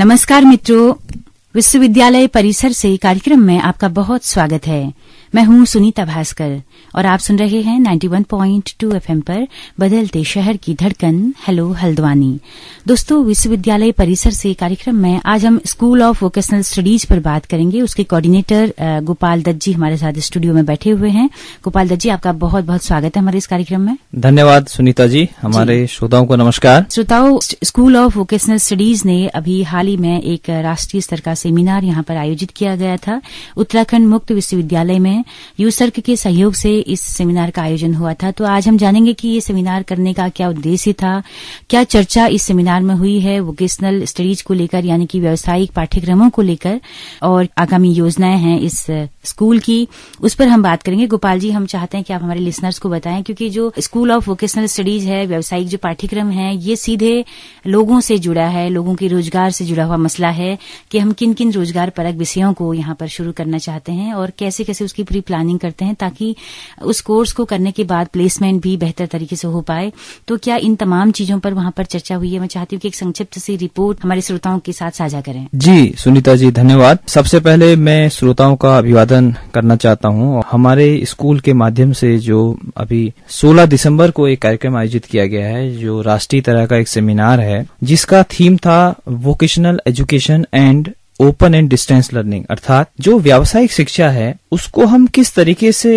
नमस्कार मित्रों विश्वविद्यालय परिसर से कार्यक्रम में आपका बहुत स्वागत है मैं हूं सुनीता भास्कर और आप सुन रहे हैं 91.2 एफएम पर बदलते शहर की धड़कन हेलो हल्द्वानी दोस्तों विश्वविद्यालय परिसर से कार्यक्रम में आज हम स्कूल ऑफ वोकेशनल स्टडीज पर बात करेंगे उसके कोऑर्डिनेटर गोपाल दत्त जी हमारे साथ स्टूडियो में बैठे हुए हैं गोपाल दत्त जी आपका बहुत बहुत स्वागत है हमारे इस कार्यक्रम में धन्यवाद सुनीता जी हमारे श्रोताओं को नमस्कार श्रोताओं स्कूल ऑफ वोकेशनल स्टडीज ने अभी हाल ही में एक राष्ट्रीय स्तर का सेमिनार यहां पर आयोजित किया गया था उत्तराखंड मुक्त विश्वविद्यालय में हैं यूसर्क के सहयोग से इस सेमिनार का आयोजन हुआ था तो आज हम जानेंगे कि ये सेमिनार करने का क्या उद्देश्य था क्या चर्चा इस सेमिनार में हुई है वोकेशनल स्टडीज को लेकर यानी कि व्यावसायिक पाठ्यक्रमों को लेकर और आगामी योजनाएं हैं इस स्कूल की उस पर हम बात करेंगे गोपाल जी हम चाहते हैं कि आप हमारे लिसनर्स को बताएं क्योंकि जो स्कूल ऑफ वोकेशनल स्टडीज है व्यावसायिक जो पाठ्यक्रम है ये सीधे लोगों से जुड़ा है लोगों के रोजगार से जुड़ा हुआ मसला है कि हम किन किन रोजगार परक विषयों को यहाँ पर शुरू करना चाहते हैं और कैसे कैसे उसकी पूरी प्लानिंग करते हैं ताकि उस कोर्स को करने के बाद प्लेसमेंट भी बेहतर तरीके से हो पाए तो क्या इन तमाम चीजों पर वहां पर चर्चा हुई है मैं चाहती हूँ कि एक संक्षिप्त सी रिपोर्ट हमारे श्रोताओं के साथ साझा करें जी सुनीता जी धन्यवाद सबसे पहले मैं श्रोताओं का अभिवादन निवेदन करना चाहता हूं हमारे स्कूल के माध्यम से जो अभी 16 दिसंबर को एक कार्यक्रम आयोजित किया गया है जो राष्ट्रीय तरह का एक सेमिनार है जिसका थीम था vocational education and open and distance learning अर्थात जो व्यावसायिक शिक्षा है उसको हम किस तरीके से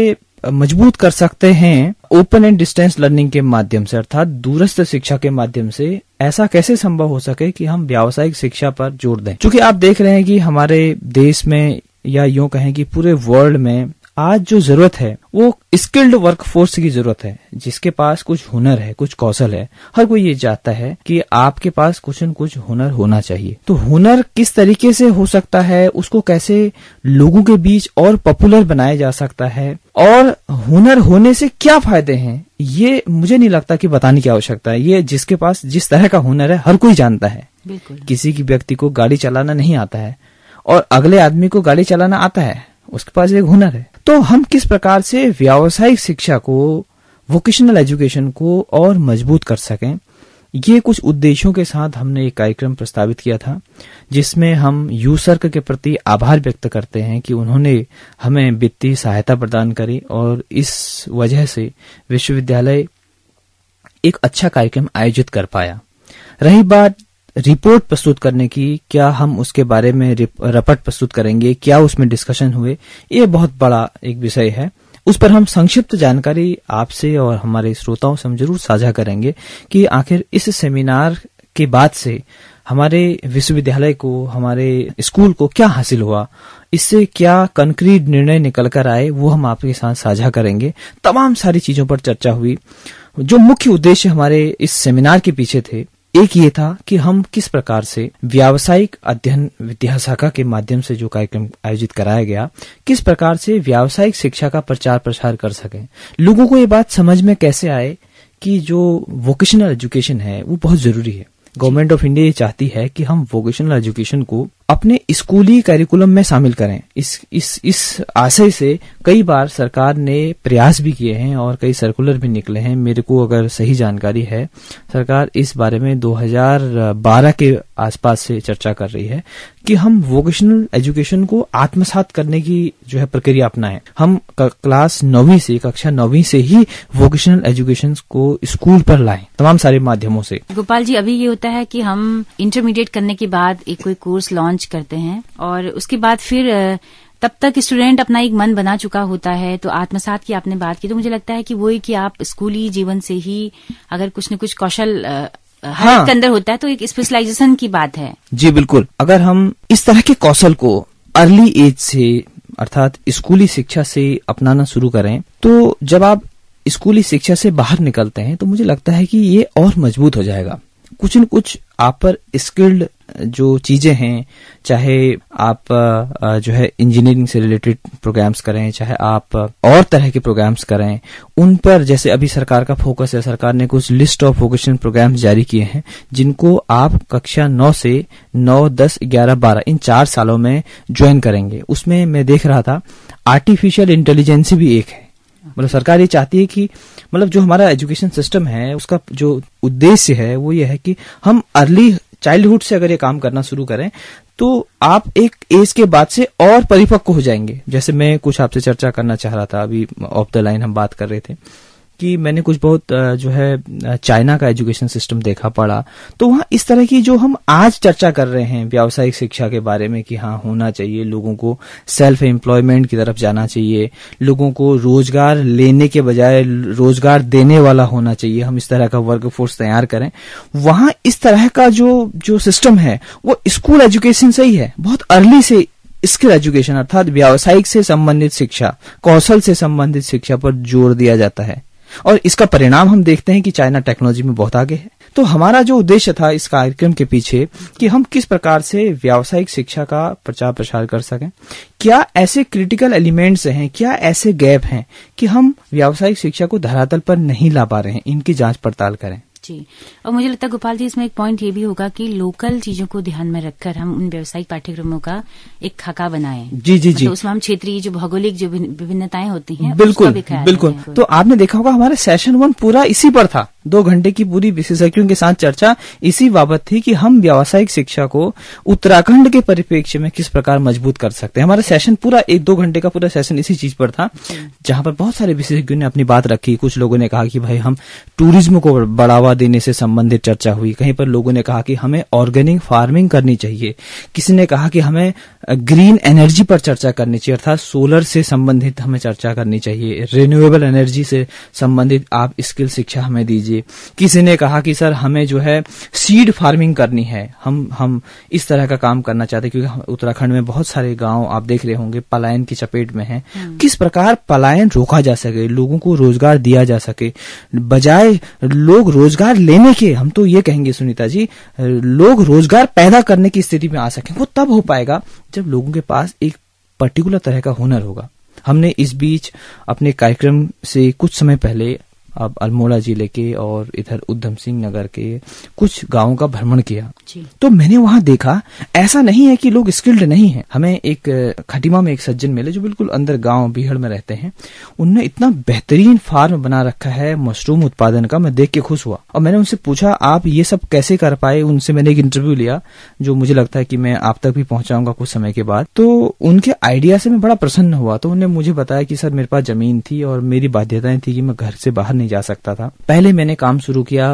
मजबूत कर सकते हैं ओपन एंड डिस्टेंस लर्निंग के माध्यम से अर्थात दूरस्थ शिक्षा के माध्यम से ऐसा कैसे संभव हो सके कि हम व्यावसायिक शिक्षा पर जोर दें क्योंकि आप देख रहे हैं कि हमारे देश में या यूं कहें कि पूरे वर्ल्ड में आज जो जरूरत है वो स्किल्ड वर्कफोर्स की जरूरत है जिसके पास कुछ हुनर है कुछ कौशल है हर कोई ये चाहता है कि आपके पास कुछ न कुछ हुनर होना चाहिए तो हुनर किस तरीके से हो सकता है उसको कैसे लोगों के बीच और पॉपुलर बनाया जा सकता है और हुनर होने से क्या फायदे हैं ये मुझे नहीं लगता कि बताने की आवश्यकता है ये जिसके पास जिस तरह का हुनर है हर कोई जानता है किसी की व्यक्ति को गाड़ी चलाना नहीं आता है और अगले आदमी को गाड़ी चलाना आता है उसके पास एक हुनर है तो हम किस प्रकार से व्यावसायिक शिक्षा को वोकेशनल एजुकेशन को और मजबूत कर सकें ये कुछ उद्देश्यों के साथ हमने एक कार्यक्रम प्रस्तावित किया था जिसमें हम यूसर्क के प्रति आभार व्यक्त करते हैं कि उन्होंने हमें वित्तीय सहायता प्रदान करी और इस वजह से विश्वविद्यालय एक अच्छा कार्यक्रम आयोजित कर पाया रही बात रिपोर्ट प्रस्तुत करने की क्या हम उसके बारे में रपट प्रस्तुत करेंगे क्या उसमें डिस्कशन हुए ये बहुत बड़ा एक विषय है उस पर हम संक्षिप्त जानकारी आपसे और हमारे श्रोताओं से हम जरूर साझा करेंगे कि आखिर इस सेमिनार के बाद से हमारे विश्वविद्यालय को हमारे स्कूल को क्या हासिल हुआ इससे क्या कंक्रीट निर्णय निकल कर आए वो हम आपके साथ साझा करेंगे तमाम सारी चीजों पर चर्चा हुई जो मुख्य उद्देश्य हमारे इस सेमिनार के पीछे थे एक ये था कि हम किस प्रकार से व्यावसायिक अध्ययन शाखा के माध्यम से जो कार्यक्रम आयोजित कराया गया किस प्रकार से व्यावसायिक शिक्षा का प्रचार प्रसार कर सके लोगों को ये बात समझ में कैसे आए कि जो वोकेशनल एजुकेशन है वो बहुत जरूरी है गवर्नमेंट ऑफ इंडिया ये चाहती है कि हम वोकेशनल एजुकेशन को अपने स्कूली करिकुलम में शामिल करें इस इस इस आशय से कई बार सरकार ने प्रयास भी किए हैं और कई सर्कुलर भी निकले हैं मेरे को अगर सही जानकारी है सरकार इस बारे में 2012 के आसपास से चर्चा कर रही है कि हम वोकेशनल एजुकेशन को आत्मसात करने की जो है प्रक्रिया अपनाएं हम क्लास नौवीं से कक्षा नौवीं से ही वोकेशनल एजुकेशन को स्कूल पर लाएं तमाम सारे माध्यमों से गोपाल जी अभी ये होता है कि हम इंटरमीडिएट करने के बाद एक कोई कोर्स लॉन्च लॉन्च करते हैं और उसके बाद फिर तब तक स्टूडेंट अपना एक मन बना चुका होता है तो आत्मसात की आपने बात की तो मुझे लगता है कि वो कि आप स्कूली जीवन से ही अगर कुछ न कुछ कौशल हाँ। के अंदर होता है तो एक स्पेशलाइजेशन की बात है जी बिल्कुल अगर हम इस तरह के कौशल को अर्ली एज से अर्थात स्कूली शिक्षा से अपनाना शुरू करें तो जब आप स्कूली शिक्षा से बाहर निकलते हैं तो मुझे लगता है कि ये और मजबूत हो जाएगा कुछ न कुछ आप पर स्किल्ड जो चीज़ें हैं चाहे आप जो है इंजीनियरिंग से रिलेटेड प्रोग्राम्स करें चाहे आप और तरह के प्रोग्राम्स करें उन पर जैसे अभी सरकार का फोकस है सरकार ने कुछ लिस्ट ऑफ वोकेशनल प्रोग्राम्स जारी किए हैं जिनको आप कक्षा नौ से नौ दस ग्यारह बारह इन चार सालों में ज्वाइन करेंगे उसमें मैं देख रहा था आर्टिफिशियल इंटेलिजेंसी भी एक है मतलब सरकार ये चाहती है कि मतलब जो हमारा एजुकेशन सिस्टम है उसका जो उद्देश्य है वो ये है कि हम अर्ली चाइल्डहुड से अगर ये काम करना शुरू करें तो आप एक एज के बाद से और परिपक्व हो जाएंगे जैसे मैं कुछ आपसे चर्चा करना चाह रहा था अभी ऑफ द लाइन हम बात कर रहे थे कि मैंने कुछ बहुत जो है चाइना का एजुकेशन सिस्टम देखा पड़ा तो वहाँ इस तरह की जो हम आज चर्चा कर रहे हैं व्यावसायिक शिक्षा के बारे में कि हाँ होना चाहिए लोगों को सेल्फ एम्प्लॉयमेंट की तरफ जाना चाहिए लोगों को रोजगार लेने के बजाय रोजगार देने वाला होना चाहिए हम इस तरह का वर्क फोर्स तैयार करें वहां इस तरह का जो जो सिस्टम है वो स्कूल एजुकेशन से ही है बहुत अर्ली से स्किल एजुकेशन अर्थात व्यावसायिक से संबंधित शिक्षा कौशल से संबंधित शिक्षा पर जोर दिया जाता है और इसका परिणाम हम देखते हैं कि चाइना टेक्नोलॉजी में बहुत आगे है तो हमारा जो उद्देश्य था इस कार्यक्रम के पीछे कि हम किस प्रकार से व्यावसायिक शिक्षा का प्रचार प्रसार कर सकें क्या ऐसे क्रिटिकल एलिमेंट्स हैं क्या ऐसे गैप हैं कि हम व्यावसायिक शिक्षा को धरातल पर नहीं ला पा रहे हैं इनकी जांच पड़ताल करें जी और मुझे लगता है गोपाल जी इसमें एक पॉइंट ये भी होगा कि लोकल चीजों को ध्यान में रखकर हम उन व्यावसायिक पाठ्यक्रमों का एक खाका बनाएं जी जी मतलब जी उसमें हम क्षेत्रीय जो भौगोलिक जो विभिन्नताएं होती हैं बिल्कुल बिल्कुल तो आपने देखा होगा हमारा सेशन वन पूरा इसी पर था दो घंटे की पूरी विशेषज्ञों के साथ चर्चा इसी बाबत थी कि हम व्यावसायिक शिक्षा को उत्तराखंड के परिप्रेक्ष्य में किस प्रकार मजबूत कर सकते हैं हमारा सेशन पूरा एक दो घंटे का पूरा सेशन इसी चीज पर था जहां पर बहुत सारे विशेषज्ञों ने अपनी बात रखी कुछ लोगों ने कहा कि भाई हम टूरिज्म को बढ़ावा बढ़ावा देने से संबंधित चर्चा हुई कहीं पर लोगों ने कहा कि हमें ऑर्गेनिक फार्मिंग करनी चाहिए किसी ने कहा कि हमें ग्रीन एनर्जी पर चर्चा करनी चाहिए अर्थात सोलर से संबंधित हमें चर्चा करनी चाहिए रिन्यूएबल एनर्जी से संबंधित आप स्किल शिक्षा हमें दीजिए किसी ने कहा कि सर हमें जो है सीड फार्मिंग करनी है हम हम इस तरह का काम करना चाहते हैं क्योंकि उत्तराखंड में बहुत सारे गांव आप देख रहे होंगे पलायन की चपेट में है हम्म। किस प्रकार पलायन रोका जा सके लोगों को रोजगार दिया जा सके बजाय लोग रोजगार रोजगार लेने के हम तो ये कहेंगे सुनीता जी लोग रोजगार पैदा करने की स्थिति में आ सकें वो तब हो पाएगा जब लोगों के पास एक पर्टिकुलर तरह का हुनर होगा हमने इस बीच अपने कार्यक्रम से कुछ समय पहले अब अल्मोड़ा जिले के और इधर उधम सिंह नगर के कुछ गांवों का भ्रमण किया तो मैंने वहां देखा ऐसा नहीं है कि लोग स्किल्ड नहीं है हमें एक खटीमा में एक सज्जन मिले जो बिल्कुल अंदर गांव बीहड़ में रहते हैं उनने इतना बेहतरीन फार्म बना रखा है मशरूम उत्पादन का मैं देख के खुश हुआ और मैंने उनसे पूछा आप ये सब कैसे कर पाए उनसे मैंने एक इंटरव्यू लिया जो मुझे लगता है कि मैं आप तक भी पहुंचाऊंगा कुछ समय के बाद तो उनके आइडिया से मैं बड़ा प्रसन्न हुआ तो उन्होंने मुझे बताया कि सर मेरे पास जमीन थी और मेरी बाध्यताएं थी कि मैं घर से बाहर नहीं जा सकता था पहले मैंने काम शुरू किया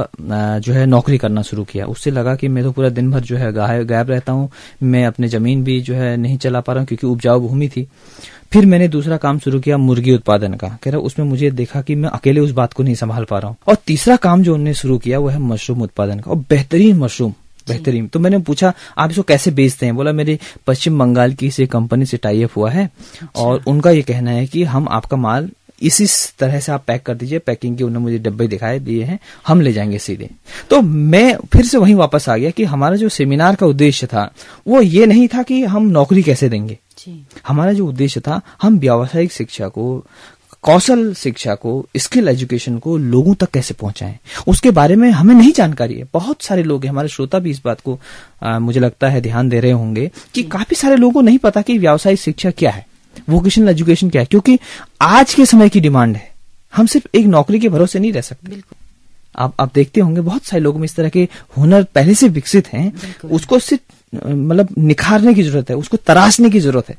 जो है नौकरी करना शुरू किया उससे लगा कि मैं तो पूरा दिन भर जो है गायब रहता हूँ मैं अपनी जमीन भी जो है नहीं चला पा रहा हूँ क्योंकि उपजाऊ भूमि थी फिर मैंने दूसरा काम शुरू किया मुर्गी उत्पादन का कह रहा उसमें मुझे देखा कि मैं अकेले उस बात को नहीं संभाल पा रहा हूँ और तीसरा काम जो उन्होंने शुरू किया वो है मशरूम उत्पादन का और बेहतरीन मशरूम बेहतरीन तो मैंने पूछा आप इसको कैसे बेचते हैं बोला मेरे पश्चिम बंगाल की से कंपनी से टाइप हुआ है अच्छा। और उनका ये कहना है कि हम आपका माल इसी तरह से आप पैक कर दीजिए पैकिंग के उन्होंने मुझे डब्बे दिखाई दिए हैं हम ले जाएंगे सीधे तो मैं फिर से वहीं वापस आ गया कि हमारा जो सेमिनार का उद्देश्य था वो ये नहीं था कि हम नौकरी कैसे देंगे हमारा जो उद्देश्य था हम व्यावसायिक शिक्षा को कौशल शिक्षा को स्किल एजुकेशन को लोगों तक कैसे पहुंचाएं उसके बारे में हमें नहीं जानकारी है बहुत सारे लोग हैं हमारे श्रोता भी इस बात को आ, मुझे लगता है ध्यान दे रहे होंगे कि काफी सारे लोगों को नहीं पता कि व्यावसायिक शिक्षा क्या है वोकेशनल एजुकेशन क्या है क्योंकि आज के समय की डिमांड है हम सिर्फ एक नौकरी के भरोसे नहीं रह सकते आप आप देखते होंगे बहुत सारे लोगों में इस तरह के हुनर पहले से विकसित हैं उसको सिर्फ मतलब निखारने की जरूरत है उसको तराशने की जरूरत है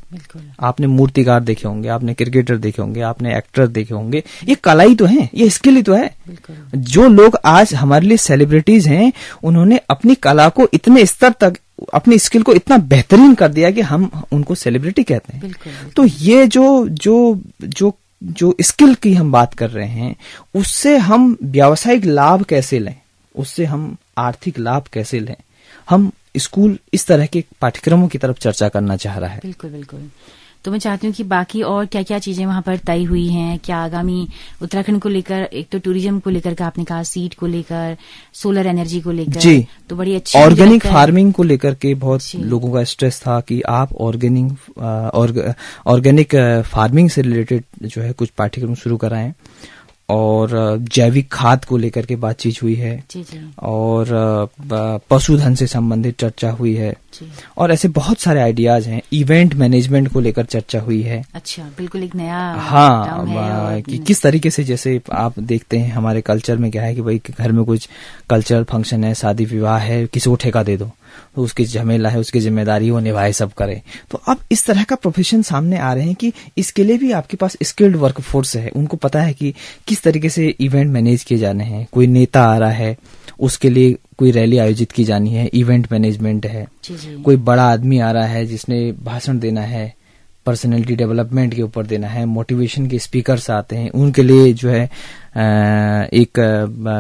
आपने मूर्तिकार देखे होंगे आपने क्रिकेटर देखे होंगे आपने एक्टर देखे होंगे ये कलाई तो है ये स्किल ही तो है जो लोग आज हमारे लिए सेलिब्रिटीज हैं उन्होंने अपनी कला को इतने स्तर तक अपनी स्किल को इतना बेहतरीन कर दिया कि हम उनको सेलिब्रिटी कहते हैं बिल्कुल, बिल्कुल। तो ये जो जो जो जो स्किल की हम बात कर रहे हैं उससे हम व्यावसायिक लाभ कैसे लें उससे हम आर्थिक लाभ कैसे लें हम स्कूल इस तरह के पाठ्यक्रमों की तरफ चर्चा करना चाह रहा है बिल्कुल बिल्कुल तो मैं चाहती हूँ कि बाकी और क्या क्या चीजें वहां पर तय हुई हैं क्या आगामी उत्तराखंड को लेकर एक तो टूरिज्म को लेकर आपने कहा सीट को लेकर सोलर एनर्जी को लेकर जी तो बड़ी अच्छी ऑर्गेनिक फार्मिंग को लेकर के बहुत लोगों का स्ट्रेस था कि आप ऑर्गेनिक ऑर्गेनिक फार्मिंग से रिलेटेड जो है कुछ पाठ्यक्रम शुरू कराएं और जैविक खाद को लेकर के बातचीत हुई है जी जी। और पशुधन से संबंधित चर्चा हुई है और ऐसे बहुत सारे आइडियाज हैं इवेंट मैनेजमेंट को लेकर चर्चा हुई है अच्छा बिल्कुल एक नया हाँ है कि हम्म। किस तरीके से जैसे आप देखते हैं हमारे कल्चर में क्या है कि भाई घर में कुछ कल्चरल फंक्शन है शादी विवाह है किसी को ठेका दे दो तो उसकी झमेला है उसकी जिम्मेदारी वो निभाए सब करे तो अब इस तरह का प्रोफेशन सामने आ रहे हैं कि इसके लिए भी आपके पास स्किल्ड वर्कफोर्स है उनको पता है कि किस तरीके से इवेंट मैनेज किए जाने हैं कोई नेता आ रहा है उसके लिए कोई रैली आयोजित की जानी है इवेंट मैनेजमेंट है जी जी। कोई बड़ा आदमी आ रहा है जिसने भाषण देना है पर्सनैलिटी डेवलपमेंट के ऊपर देना है मोटिवेशन के स्पीकर्स आते हैं उनके लिए जो है एक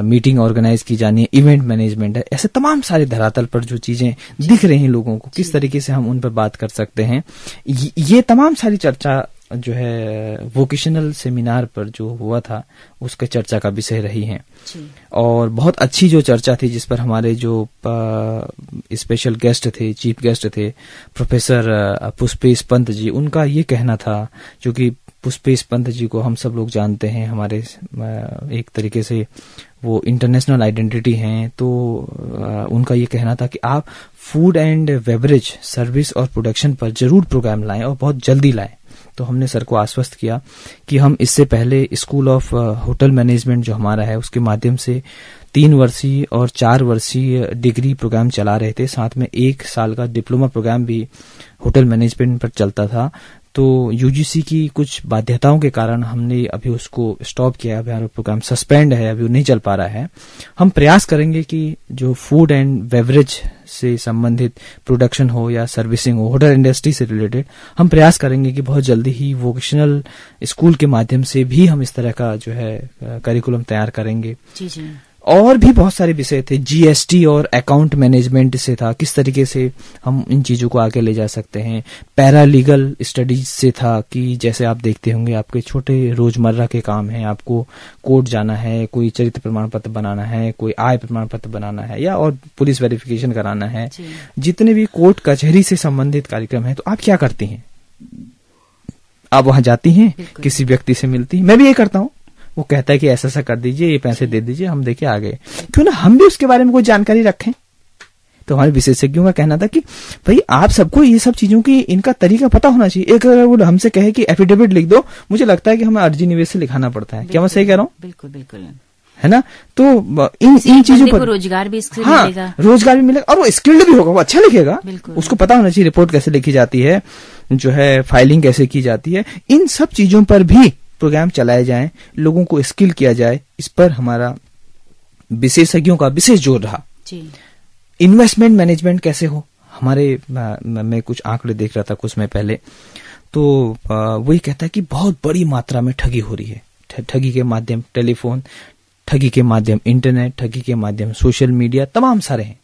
मीटिंग ऑर्गेनाइज की जानी है इवेंट मैनेजमेंट है ऐसे तमाम सारे धरातल पर जो चीजें दिख रही हैं लोगों को किस तरीके से हम उन पर बात कर सकते हैं ये तमाम सारी चर्चा जो है वोकेशनल सेमिनार पर जो हुआ था उसके चर्चा का विषय रही है और बहुत अच्छी जो चर्चा थी जिस पर हमारे जो स्पेशल गेस्ट थे चीफ गेस्ट थे प्रोफेसर पुष्पेश पंत जी उनका ये कहना था जो कि पुष्पेश पंत जी को हम सब लोग जानते हैं हमारे एक तरीके से वो इंटरनेशनल आइडेंटिटी हैं तो उनका ये कहना था कि आप फूड एंड बेवरेज सर्विस और प्रोडक्शन पर जरूर प्रोग्राम लाएं और बहुत जल्दी लाएं तो हमने सर को आश्वस्त किया कि हम इससे पहले स्कूल ऑफ होटल मैनेजमेंट जो हमारा है उसके माध्यम से तीन वर्षीय और चार वर्षीय डिग्री प्रोग्राम चला रहे थे साथ में एक साल का डिप्लोमा प्रोग्राम भी होटल मैनेजमेंट पर चलता था तो यूजीसी की कुछ बाध्यताओं के कारण हमने अभी उसको स्टॉप किया है अभी हमारा प्रोग्राम सस्पेंड है अभी नहीं चल पा रहा है हम प्रयास करेंगे कि जो फूड एंड बेवरेज से संबंधित प्रोडक्शन हो या सर्विसिंग हो होटल इंडस्ट्री से रिलेटेड हम प्रयास करेंगे कि बहुत जल्दी ही वोकेशनल स्कूल के माध्यम से भी हम इस तरह का जो है करिकुलम तैयार करेंगे जी जी और भी बहुत सारे विषय थे जीएसटी और अकाउंट मैनेजमेंट से था किस तरीके से हम इन चीजों को आगे ले जा सकते हैं पैरालीगल स्टडीज से था कि जैसे आप देखते होंगे आपके छोटे रोजमर्रा के काम हैं आपको कोर्ट जाना है कोई चरित्र प्रमाण पत्र बनाना है कोई आय प्रमाण पत्र बनाना है या और पुलिस वेरिफिकेशन कराना है जितने भी कोर्ट कचहरी से संबंधित कार्यक्रम है तो आप क्या करती हैं आप वहां जाती हैं किसी व्यक्ति से मिलती हैं मैं भी ये करता हूँ वो कहता है कि ऐसा ऐसा कर दीजिए ये पैसे दे दीजिए हम देके आ गए क्यों ना हम भी उसके बारे में कोई जानकारी रखें तो हमारे विशेषज्ञों का कहना था कि भाई आप सबको ये सब चीजों की इनका तरीका पता होना चाहिए एक अगर वो हमसे कहे कि एफिडेविट लिख दो मुझे लगता है कि हमें अर्जी निवेश से लिखाना पड़ता है क्या मैं सही कह रहा हूँ बिल्कुल बिल्कुल है ना तो इन इन चीजों पर रोजगार भी हाँ मिलेगा। रोजगार भी मिलेगा और वो स्किल्ड भी होगा वो अच्छा लिखेगा उसको पता होना चाहिए रिपोर्ट कैसे लिखी जाती है जो है फाइलिंग कैसे की जाती है इन सब चीजों पर भी प्रोग्राम चलाए जाएं लोगों को स्किल किया जाए इस पर हमारा विशेषज्ञों का विशेष जोर रहा इन्वेस्टमेंट मैनेजमेंट कैसे हो हमारे मैं कुछ आंकड़े देख रहा था कुछ समय पहले तो वही कहता है कि बहुत बड़ी मात्रा में ठगी हो रही है ठगी के माध्यम टेलीफोन ठगी के माध्यम इंटरनेट ठगी के माध्यम सोशल मीडिया तमाम सारे हैं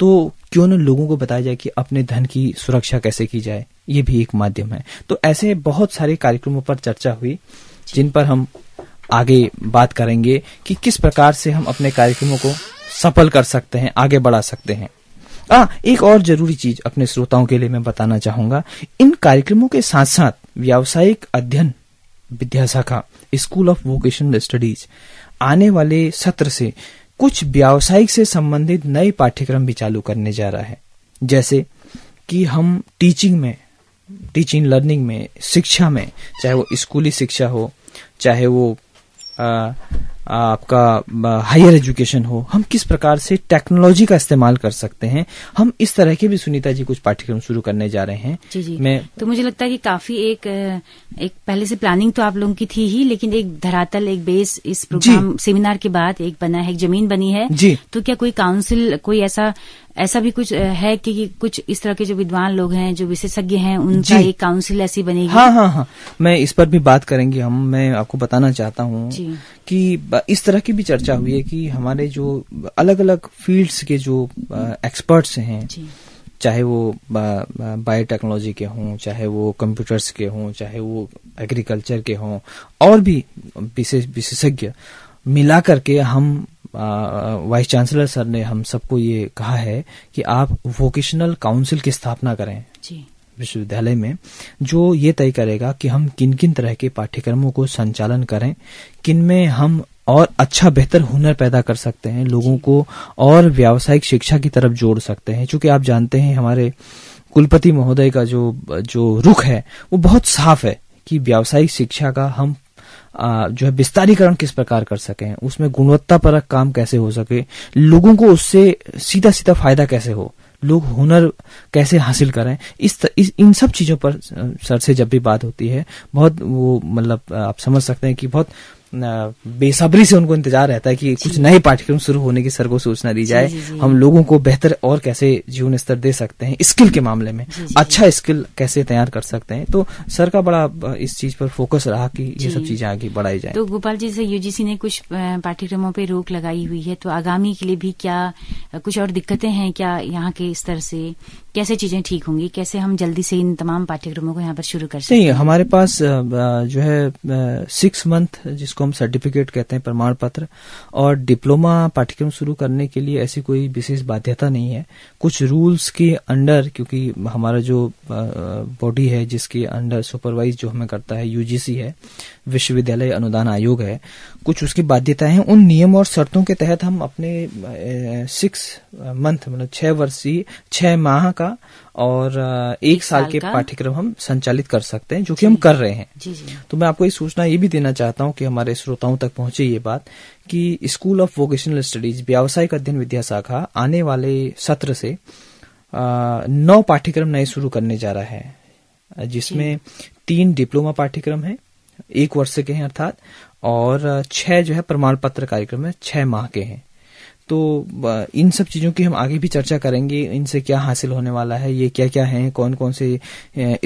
तो क्यों न लोगों को बताया जाए कि अपने धन की सुरक्षा कैसे की जाए ये भी एक माध्यम है तो ऐसे बहुत सारे कार्यक्रमों पर चर्चा हुई जिन पर हम आगे बात करेंगे कि किस प्रकार से हम अपने कार्यक्रमों को सफल कर सकते हैं आगे बढ़ा सकते हैं आ, एक और जरूरी चीज अपने श्रोताओं के लिए मैं बताना चाहूंगा इन कार्यक्रमों के साथ साथ व्यावसायिक अध्ययन विद्याशाखा स्कूल ऑफ वोकेशनल स्टडीज आने वाले सत्र से कुछ व्यावसायिक से संबंधित नए पाठ्यक्रम भी चालू करने जा रहा है जैसे कि हम टीचिंग में टीचिंग लर्निंग में शिक्षा में चाहे वो स्कूली शिक्षा हो चाहे वो आ, आपका हायर एजुकेशन हो हम किस प्रकार से टेक्नोलॉजी का इस्तेमाल कर सकते हैं हम इस तरह के भी सुनीता जी कुछ पाठ्यक्रम शुरू करने जा रहे हैं जी जी मैं तो मुझे लगता है कि काफी एक एक पहले से प्लानिंग तो आप लोगों की थी ही लेकिन एक धरातल एक बेस इस प्रोग्राम सेमिनार के बाद एक बना है एक जमीन बनी है जी तो क्या कोई काउंसिल कोई ऐसा ऐसा भी कुछ है कि कुछ इस तरह के जो विद्वान लोग हैं जो विशेषज्ञ हैं उनका एक काउंसिल ऐसी बनेगी हाँ हाँ हाँ मैं इस पर भी बात करेंगे हम मैं आपको बताना चाहता हूँ कि इस तरह की भी चर्चा हुई है कि हमारे जो अलग अलग फील्ड्स के जो एक्सपर्ट्स हैं चाहे वो बायोटेक्नोलॉजी के हों चाहे वो कंप्यूटर्स के हों चाहे वो एग्रीकल्चर के हों और भी विशेषज्ञ मिला करके हम वाइस चांसलर सर ने हम सबको ये कहा है कि आप वोकेशनल काउंसिल की स्थापना करें विश्वविद्यालय में जो ये तय करेगा कि हम किन किन तरह के पाठ्यक्रमों को संचालन करें किन में हम और अच्छा बेहतर हुनर पैदा कर सकते हैं लोगों को और व्यावसायिक शिक्षा की तरफ जोड़ सकते हैं क्योंकि आप जानते हैं हमारे कुलपति महोदय का जो जो रुख है वो बहुत साफ है कि व्यावसायिक शिक्षा का हम जो है विस्तारीकरण किस प्रकार कर सके उसमें गुणवत्ता पर काम कैसे हो सके लोगों को उससे सीधा सीधा फायदा कैसे हो लोग हुनर कैसे हासिल करें इस, इस इन सब चीज़ों पर सर से जब भी बात होती है बहुत वो मतलब आप समझ सकते हैं कि बहुत बेसब्री से उनको इंतजार रहता है कि कुछ नए पाठ्यक्रम शुरू होने की सर को सूचना दी जाए जी, जी, हम लोगों को बेहतर और कैसे जीवन स्तर दे सकते हैं स्किल के मामले में जी, अच्छा स्किल कैसे तैयार कर सकते हैं तो सर का बड़ा इस चीज पर फोकस रहा कि ये सब चीजें आगे बढ़ाई जाए तो गोपाल जी से यूजीसी ने कुछ पाठ्यक्रमों पर रोक लगाई हुई है तो आगामी के लिए भी क्या कुछ और दिक्कतें हैं क्या यहाँ के स्तर से कैसे चीजें ठीक होंगी कैसे हम जल्दी से इन तमाम पाठ्यक्रमों को यहाँ पर शुरू कर सकते हैं हमारे पास जो है सिक्स मंथ जिसको हम सर्टिफिकेट कहते हैं प्रमाण पत्र और डिप्लोमा पाठ्यक्रम शुरू करने के लिए ऐसी कोई विशेष बाध्यता नहीं है कुछ रूल्स के अंडर क्योंकि हमारा जो बॉडी है जिसके अंडर सुपरवाइज जो हमें करता है यूजीसी है विश्वविद्यालय अनुदान आयोग है कुछ उसकी बाध्यता है उन नियम और शर्तों के तहत हम अपने सिक्स मंथ मतलब छह वर्षीय छह माह का और एक, एक साल, साल के पाठ्यक्रम हम संचालित कर सकते हैं जो कि हम कर रहे हैं जी जी तो मैं आपको ये सूचना ये भी देना चाहता हूँ कि हमारे श्रोताओं तक पहुंचे ये बात कि स्कूल ऑफ वोकेशनल स्टडीज व्यावसायिक अध्ययन विद्या शाखा आने वाले सत्र से नौ पाठ्यक्रम नए शुरू करने जा रहा है जिसमें तीन डिप्लोमा पाठ्यक्रम है एक वर्ष के हैं अर्थात और छह जो है प्रमाण पत्र कार्यक्रम है छह माह के हैं तो इन सब चीज़ों की हम आगे भी चर्चा करेंगे इनसे क्या हासिल होने वाला है ये क्या क्या है कौन कौन से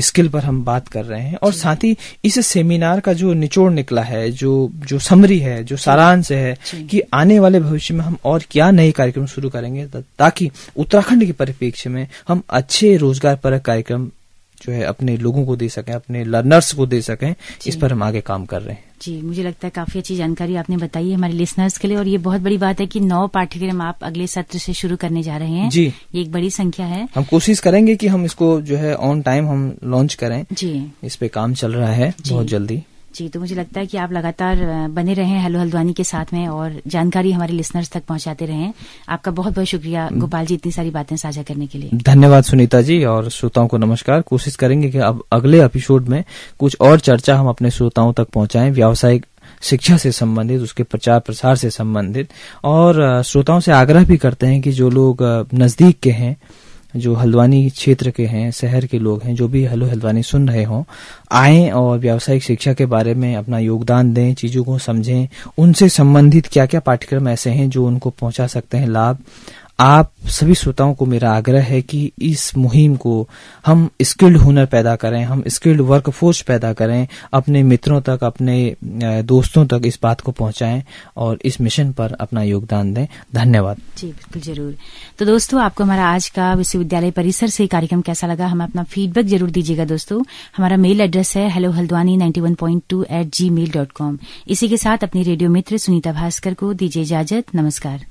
स्किल पर हम बात कर रहे हैं और साथ ही इस सेमिनार का जो निचोड़ निकला है जो जो समरी है जो सारांश है कि आने वाले भविष्य में हम और क्या नए कार्यक्रम शुरू करेंगे ताकि उत्तराखंड के परिप्रेक्ष्य में हम अच्छे रोजगार पर कार्यक्रम जो है अपने लोगों को दे सकें अपने लर्नर्स को दे सकें इस पर हम आगे काम कर रहे हैं जी मुझे लगता है काफी अच्छी जानकारी आपने बताई है हमारे लिसनर्स के लिए और ये बहुत बड़ी बात है कि नौ पाठ्यक्रम आप अगले सत्र से शुरू करने जा रहे हैं जी ये एक बड़ी संख्या है हम कोशिश करेंगे कि हम इसको जो है ऑन टाइम हम लॉन्च करें जी इस पे काम चल रहा है बहुत जल्दी जी तो मुझे लगता है कि आप लगातार बने रहे हैं हेलो हल्द्वानी के साथ में और जानकारी हमारे लिसनर्स तक पहुंचाते रहे आपका बहुत बहुत शुक्रिया हम्म। गोपाल जी इतनी सारी बातें साझा करने के लिए धन्यवाद सुनीता जी और श्रोताओं को नमस्कार कोशिश करेंगे कि अब अगले एपिसोड में कुछ और चर्चा हम अपने श्रोताओं तक पहुंचाएं व्यावसायिक शिक्षा से संबंधित उसके प्रचार प्रसार से संबंधित और श्रोताओं से आग्रह भी करते हैं कि जो लोग नजदीक के हैं जो हल्द्वानी क्षेत्र के हैं शहर के लोग हैं जो भी हेलो हल्द्वानी सुन रहे हों आए और व्यावसायिक शिक्षा के बारे में अपना योगदान दें चीजों को समझें उनसे संबंधित क्या क्या पाठ्यक्रम ऐसे हैं जो उनको पहुंचा सकते हैं लाभ आप सभी श्रोताओं को मेरा आग्रह है कि इस मुहिम को हम स्किल्ड हुनर पैदा करें हम स्किल्ड वर्कफोर्स पैदा करें अपने मित्रों तक अपने दोस्तों तक इस बात को पहुंचाएं और इस मिशन पर अपना योगदान दें धन्यवाद जी बिल्कुल जरूर तो दोस्तों आपको हमारा आज का विश्वविद्यालय परिसर से कार्यक्रम कैसा लगा हम अपना फीडबैक जरूर दीजिएगा दोस्तों हमारा मेल एड्रेस है hello Haldwani ninety one point two eight Gmail dot com इसी के साथ अपने रेडियो मित्र सुनीता भास्कर को दीजिए इजाजत नमस्कार